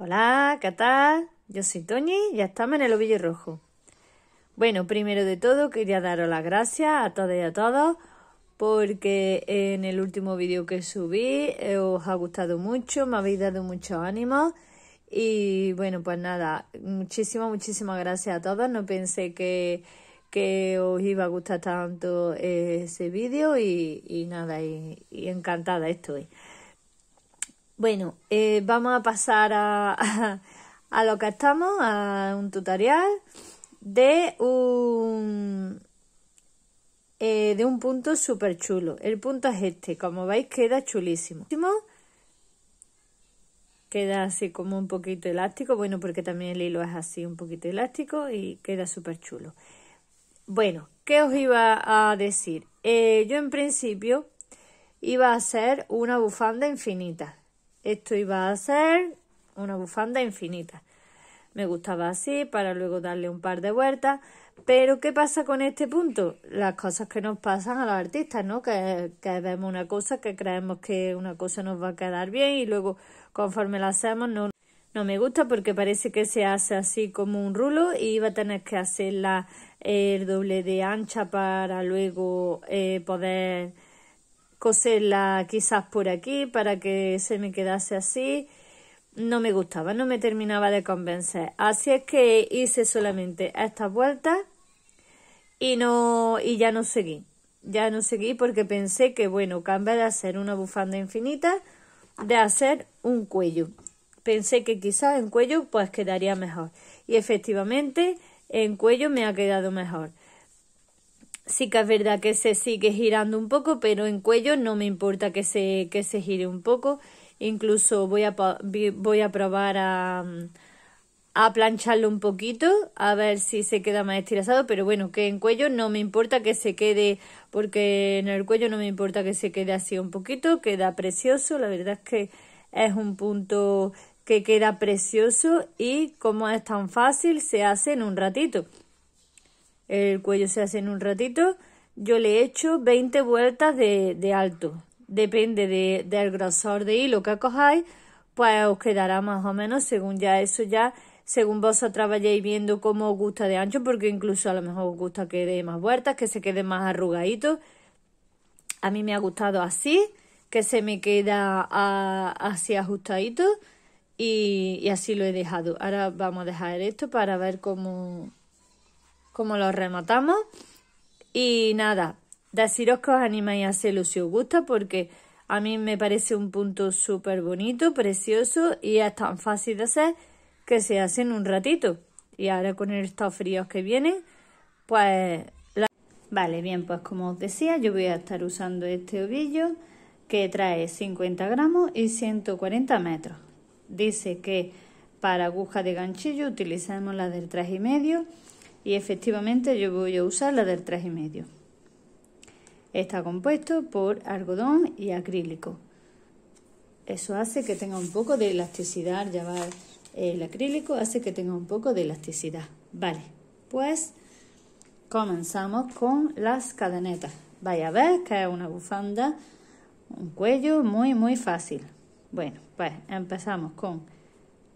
Hola, ¿qué tal? Yo soy Toñi y estamos en el ovillo rojo. Bueno, primero de todo quería daros las gracias a todas y a todos porque en el último vídeo que subí eh, os ha gustado mucho, me habéis dado mucho ánimo y bueno, pues nada, muchísimas, muchísimas gracias a todos. No pensé que, os iba a gustar tanto ese vídeo y, nada, y, encantada estoy. Bueno, eh, vamos a pasar a, a, lo que estamos, a un tutorial de un, eh, de un punto súper chulo. El punto es este, como veis queda chulísimo queda así como un poquito elástico, bueno, porque también el hilo es así un poquito elástico y queda súper chulo. Bueno, ¿qué os iba a decir? Eh, yo en principio iba a hacer una bufanda infinita. Esto iba a ser una bufanda infinita. Me gustaba así para luego darle un par de vueltas. Pero ¿qué pasa con este punto? Las cosas que nos pasan a los artistas, ¿no? Que, que vemos una cosa, que creemos que una cosa nos va a quedar bien y luego conforme la hacemos no, no me gusta porque parece que se hace así como un rulo y va a tener que hacerla el doble de ancha para luego eh, poder coserla quizás por aquí para que se me quedase así no me gustaba, no me terminaba de convencer. Así es que hice solamente estas vueltas y no y ya no seguí. Ya no seguí porque pensé que bueno, cambia de hacer una bufanda infinita de hacer un cuello. Pensé que quizás en cuello pues quedaría mejor y efectivamente en cuello me ha quedado mejor. Sí que es verdad que se sigue girando un poco, pero en cuello no me importa que se que se gire un poco Incluso voy a, voy a probar a, mm, a plancharlo un poquito, a ver si se queda más estirado pero bueno, que en cuello no me importa que se quede, porque en el cuello no me importa que se quede así un poquito, queda precioso, la verdad es que es un punto que queda precioso y como es tan fácil, se hace en un ratito. El cuello se hace en un ratito, yo le he hecho 20 vueltas de alto, depende de, del grosor de hilo que cojáis, pues os quedará más o menos según ya eso ya, según vosotros vayáis viendo cómo os gusta de ancho, porque incluso a lo mejor os gusta que dé más vueltas, que se quede más arrugadito. A mí me ha gustado así, que se me queda así ajustadito y, y, así lo he dejado. Ahora vamos a dejar esto para ver cómo, cómo lo rematamos. Y nada, deciros que os animáis a hacerlo si os gusta porque a mí me parece un punto súper bonito, precioso y es tan fácil de hacer que se hace en un ratito. Y ahora con el estado fríos que viene, pues... Vale, bien, pues como os decía, yo voy a estar usando este ovillo que trae 50 gramos y 140 metros. Dice que para aguja de ganchillo utilizamos la del 3,5 y efectivamente yo voy a usar la del 3,5. Está compuesto por algodón y acrílico. Eso hace que tenga un poco de elasticidad, ya el acrílico, hace que tenga un poco de elasticidad. Vale, pues comenzamos con las cadenetas. Vaya a ver que es una bufanda, un cuello muy muy fácil. Bueno, pues empezamos con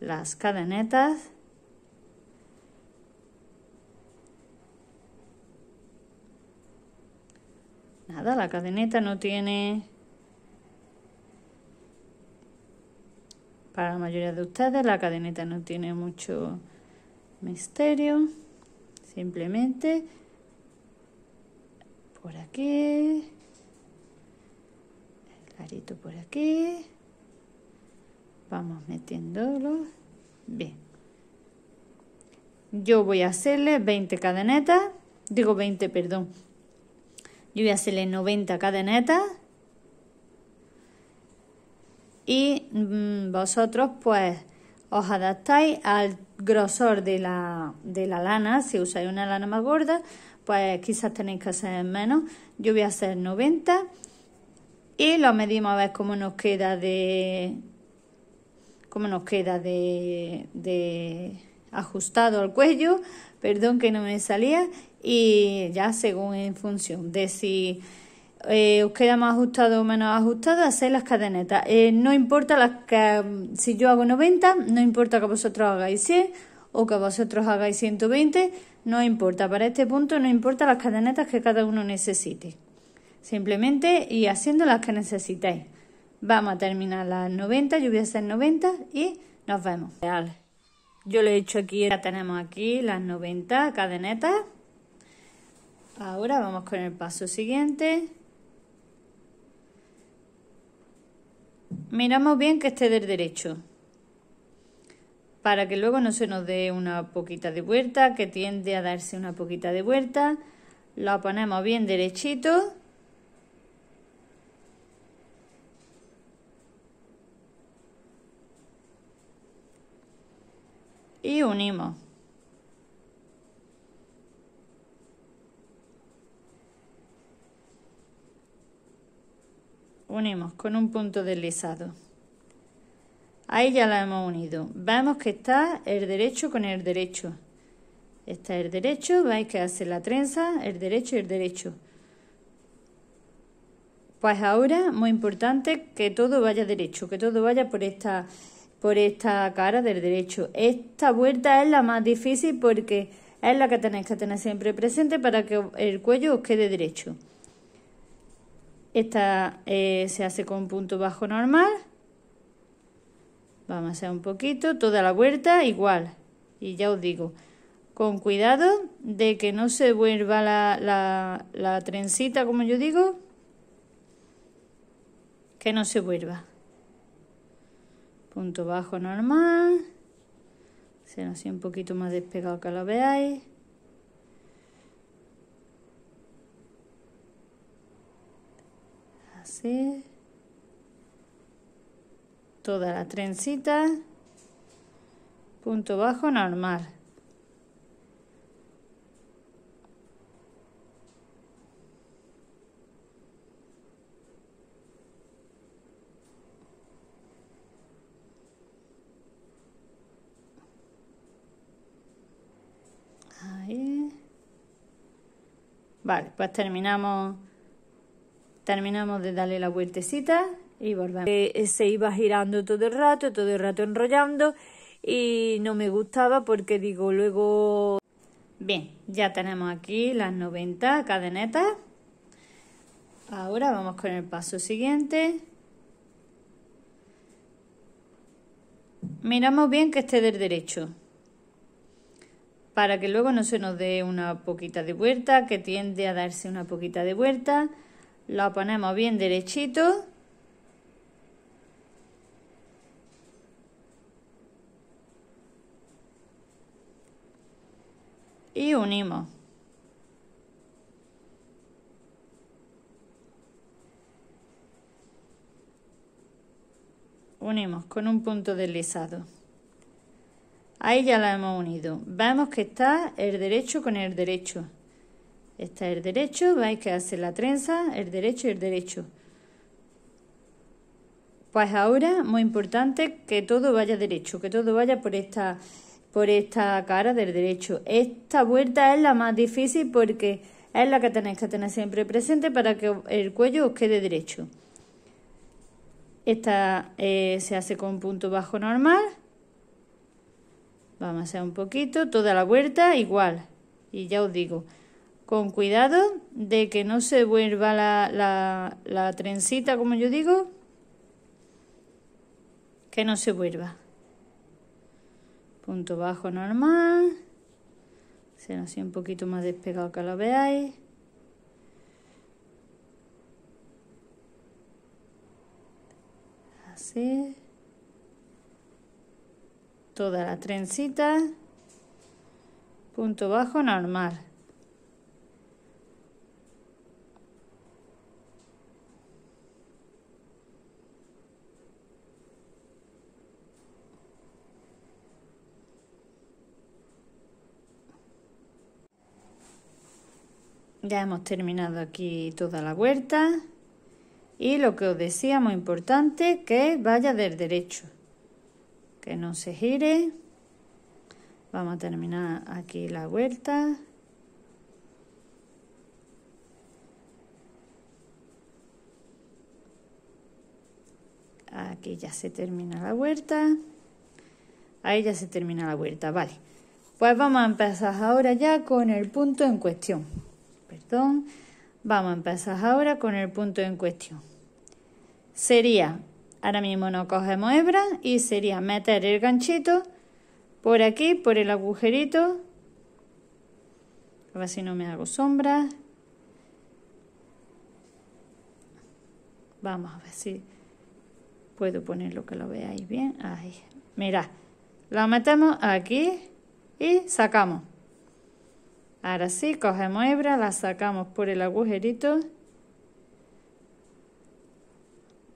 las cadenetas Nada, la cadeneta no tiene... Para la mayoría de ustedes la cadeneta no tiene mucho misterio. Simplemente por aquí. El arito por aquí. Vamos metiéndolo. Bien. Yo voy a hacerle 20 cadenetas. Digo 20, perdón. Yo voy a hacerle 90 cadenetas y mm, vosotros pues os adaptáis al grosor de la, de la lana. Si usáis una lana más gorda, pues quizás tenéis que hacer menos. Yo voy a hacer 90 y lo medimos a ver cómo nos queda de... cómo nos queda de ajustado al cuello, perdón que no me salía, y ya según en función de si eh, os queda más ajustado o menos ajustado, hacéis las cadenetas. Eh, no importa las que, si yo hago 90, no importa que vosotros hagáis 100 o que vosotros hagáis 120, no importa. Para este punto no importa las cadenetas que cada uno necesite. Simplemente y haciendo las que necesitéis. Vamos a terminar las 90, yo voy a hacer 90 y nos vemos. Yo lo he hecho aquí, ya tenemos aquí las 90 cadenetas. Ahora vamos con el paso siguiente. Miramos bien que esté del derecho. Para que luego no se nos dé una poquita de vuelta, que tiende a darse una poquita de vuelta. Lo ponemos bien derechito. y unimos. Unimos con un punto deslizado. Ahí ya la hemos unido. Vemos que está el derecho con el derecho. Está el derecho, vais que hace la trenza, el derecho y el derecho. Pues ahora, muy importante, que todo vaya derecho, que todo vaya por esta por esta cara del derecho. Esta vuelta es la más difícil porque es la que tenéis que tener siempre presente para que el cuello os quede derecho. Esta eh, se hace con punto bajo normal. Vamos a hacer un poquito, toda la vuelta igual. Y ya os digo, con cuidado de que no se vuelva la, la, la trencita, como yo digo, que no se vuelva punto bajo normal se nos hace un poquito más despegado que lo veáis así toda la trencita punto bajo normal Vale, pues terminamos, terminamos de darle la vueltecita y volvemos. Eh, eh, se iba girando todo el rato, todo el rato enrollando y no me gustaba porque digo luego... Bien, ya tenemos aquí las 90 cadenetas. Ahora vamos con el paso siguiente. Miramos bien que esté del derecho para que luego no se nos dé una poquita de vuelta, que tiende a darse una poquita de vuelta. Lo ponemos bien derechito. Y unimos. Unimos con un punto deslizado. Ahí ya la hemos unido. Vemos que está el derecho con el derecho. Está el derecho, veis que hace la trenza, el derecho y el derecho. Pues ahora, muy importante, que todo vaya derecho, que todo vaya por esta, por esta cara del derecho. Esta vuelta es la más difícil porque es la que tenéis que tener siempre presente para que el cuello os quede derecho. Esta eh, se hace con punto bajo normal Vamos a hacer un poquito, toda la vuelta igual. Y ya os digo, con cuidado de que no se vuelva la, la, trencita, como yo digo. Que no se vuelva. Punto bajo normal. nos hace un poquito más despegado que lo veáis. Así toda la trencita, punto bajo normal. Ya hemos terminado aquí toda la vuelta y lo que os decía muy importante que vaya del derecho que no se gire. Vamos a terminar aquí la vuelta. Aquí ya se termina la vuelta. Ahí ya se termina la vuelta, vale. Pues vamos a empezar ahora ya con el punto en cuestión. Perdón. Vamos a empezar ahora con el punto en cuestión. Sería Ahora mismo no cogemos hebra y sería meter el ganchito por aquí, por el agujerito. A ver si no me hago sombra. Vamos a ver si puedo ponerlo que lo veáis bien. Ahí, mirad. Lo metemos aquí y sacamos. Ahora sí, cogemos hebra, la sacamos por el agujerito.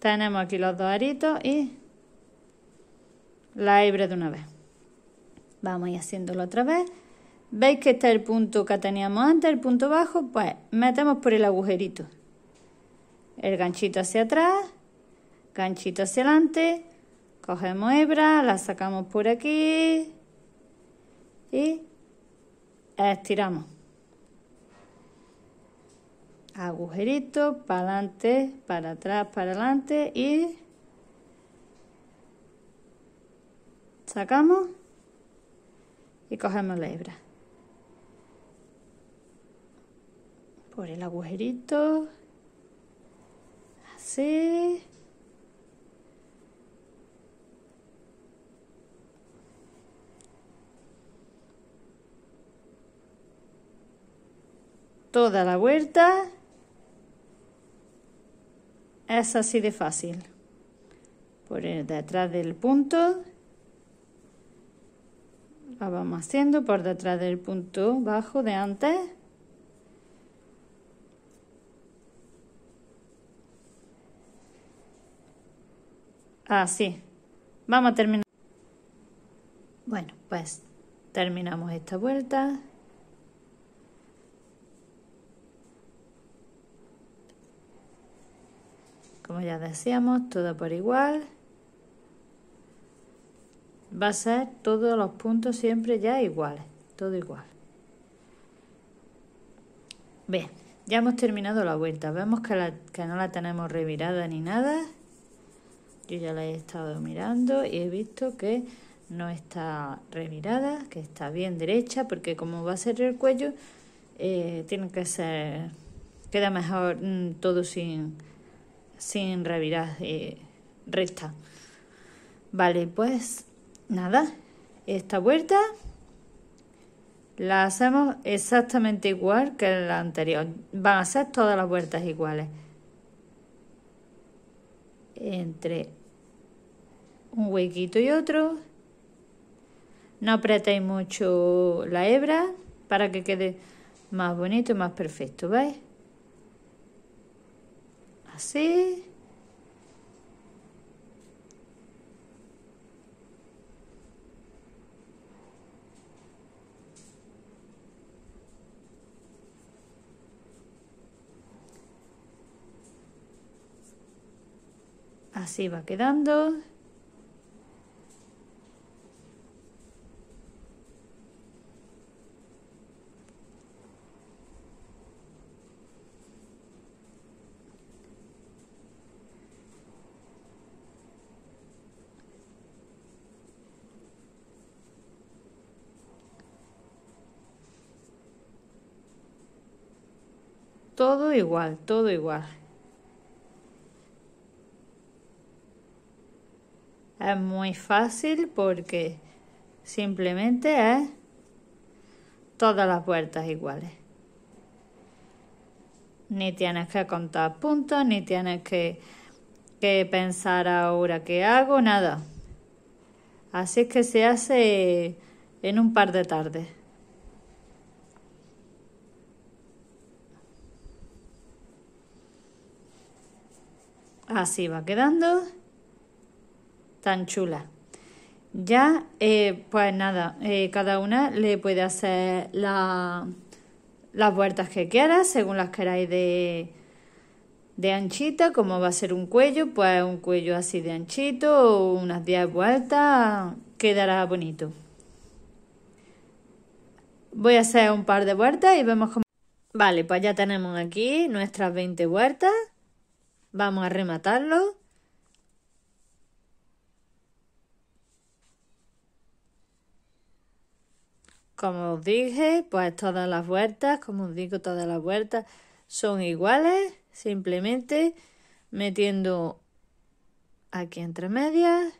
Tenemos aquí los dos aritos y la hebra de una vez. Vamos a ir haciéndolo otra vez. ¿Veis que está el punto que teníamos antes, el punto bajo? Pues metemos por el agujerito. El ganchito hacia atrás, ganchito hacia adelante, cogemos hebra, la sacamos por aquí y estiramos agujerito, para adelante, para atrás, para adelante y sacamos y cogemos la hebra. Por el agujerito, así. toda la vuelta es así de fácil. por detrás del punto. La vamos haciendo por detrás del punto bajo de antes. Así. Vamos a terminar. Bueno, pues terminamos esta vuelta. como ya decíamos, todo por igual. Va a ser todos los puntos siempre ya iguales, todo igual. Bien, ya hemos terminado la vuelta. Vemos que, no la tenemos revirada ni nada. Yo ya la he estado mirando y he visto que no está revirada, que está bien derecha, porque como va a ser el cuello, eh, tiene que ser, queda mejor mm, todo sin sin revirar de eh, resta. Vale, pues nada, esta vuelta la hacemos exactamente igual que la anterior. Van a ser todas las vueltas iguales. Entre un huequito y otro. No apretéis mucho la hebra para que quede más bonito y más perfecto, ¿veis? así. va quedando. todo igual, todo igual. Es muy fácil porque simplemente es todas las puertas iguales. Ni tienes que contar puntos, ni tienes que, que pensar ahora qué hago, nada. Así es que se hace en un par de tardes. Así va quedando. Tan chula. Ya, eh, pues nada, eh, cada una le puede hacer las vueltas que quiera, según las queráis de, de anchita, como va a ser un cuello, pues un cuello así de anchito, unas 10 vueltas, quedará bonito. Voy a hacer un par de vueltas y vemos cómo... Vale, pues ya tenemos aquí nuestras 20 vueltas. Vamos a rematarlo. Como os dije, pues todas las vueltas, como os digo, todas las vueltas son iguales. Simplemente metiendo aquí entre medias.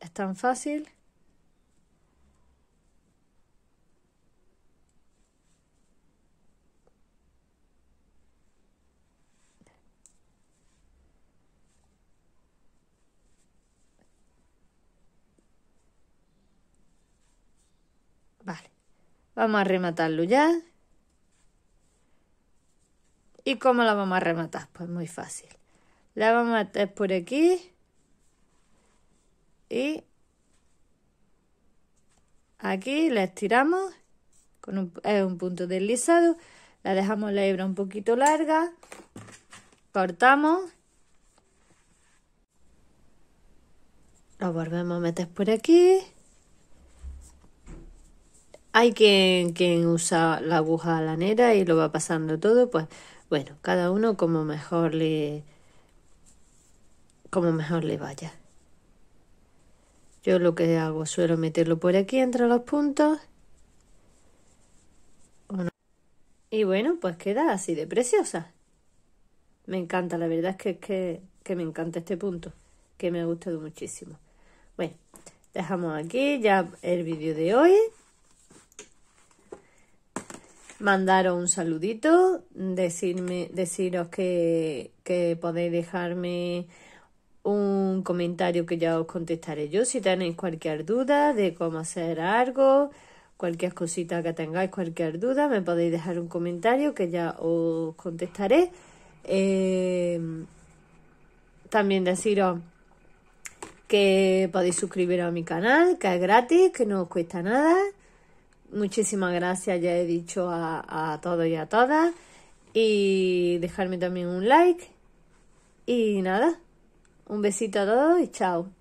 Es tan fácil. Vamos a rematarlo ya. ¿Y cómo la vamos a rematar? Pues muy fácil. La vamos a meter por aquí. Y aquí la estiramos. Con un, un punto deslizado. La dejamos la hebra un poquito larga. Cortamos. Lo volvemos a meter por aquí. Hay quien, quien usa la aguja lanera y lo va pasando todo, pues bueno, cada uno como mejor le como mejor le vaya. Yo lo que hago suelo meterlo por aquí entre los puntos. Y bueno, pues queda así de preciosa. Me encanta, la verdad es que, que me encanta este punto, que me ha gustado muchísimo. Bueno, dejamos aquí ya el vídeo de hoy mandaros un saludito, decirme, deciros que, podéis dejarme un comentario que ya os contestaré yo. Si tenéis cualquier duda de cómo hacer algo, cualquier cosita que tengáis, cualquier duda, me podéis dejar un comentario que ya os contestaré. Eh, también deciros que podéis suscribiros a mi canal, que es gratis, que no os cuesta nada Muchísimas gracias, ya he dicho a, a todos y a todas. Y dejarme también un like. Y nada, un besito a todos y chao.